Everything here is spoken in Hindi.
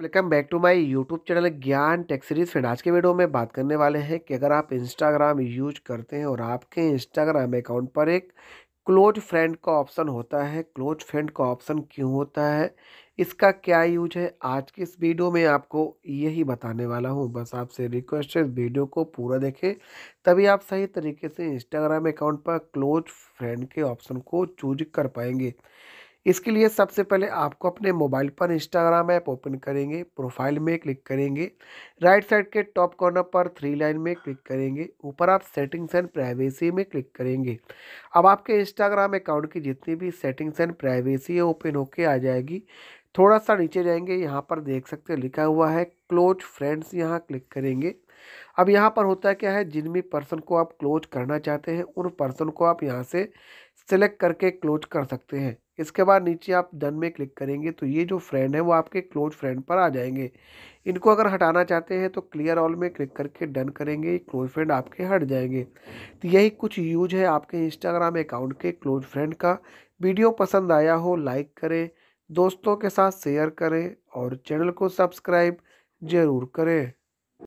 welcome back to my YouTube channel Gyan tech series friend आज के वीडियो में बात करने वाले हैं कि अगर आप इंस्टाग्राम यूज करते हैं और आपके इंस्टाग्राम अकाउंट पर एक क्लोज फ्रेंड का ऑप्शन होता है क्लोज फ्रेंड का ऑप्शन क्यों होता है इसका क्या यूज है आज की इस वीडियो में आपको यही बताने वाला हूँ बस आपसे रिक्वेस्ट है वीडियो को पूरा देखें तभी आप सही तरीके से इंस्टाग्राम अकाउंट पर क्लोज फ्रेंड के ऑप्शन को चूज कर पाएंगे इसके लिए सबसे पहले आपको अपने मोबाइल पर इंस्टाग्राम ऐप ओपन करेंगे प्रोफाइल में क्लिक करेंगे राइट साइड के टॉप कॉर्नर पर थ्री लाइन में क्लिक करेंगे ऊपर आप सेटिंग्स एंड प्राइवेसी में क्लिक करेंगे अब आपके इंस्टाग्राम अकाउंट की जितनी भी सेटिंग्स एंड प्राइवेसी है ओपन होके आ जाएगी थोड़ा सा नीचे जाएंगे यहाँ पर देख सकते हैं लिखा हुआ है क्लोज फ्रेंड्स यहाँ क्लिक करेंगे अब यहाँ पर होता क्या है जिन भी पर्सन को आप क्लोज करना चाहते हैं उन पर्सन को आप यहाँ से सेलेक्ट करके क्लोज कर सकते हैं इसके बाद नीचे आप डन में क्लिक करेंगे तो ये जो फ्रेंड है वो आपके क्लोज फ्रेंड पर आ जाएंगे इनको अगर हटाना चाहते हैं तो क्लियर ऑल में क्लिक करके डन करेंगे क्लोज फ्रेंड आपके हट जाएंगे तो यही कुछ यूज है आपके इंस्टाग्राम अकाउंट के क्लोज फ्रेंड का वीडियो पसंद आया हो लाइक करें दोस्तों के साथ शेयर करें और चैनल को सब्सक्राइब ज़रूर करें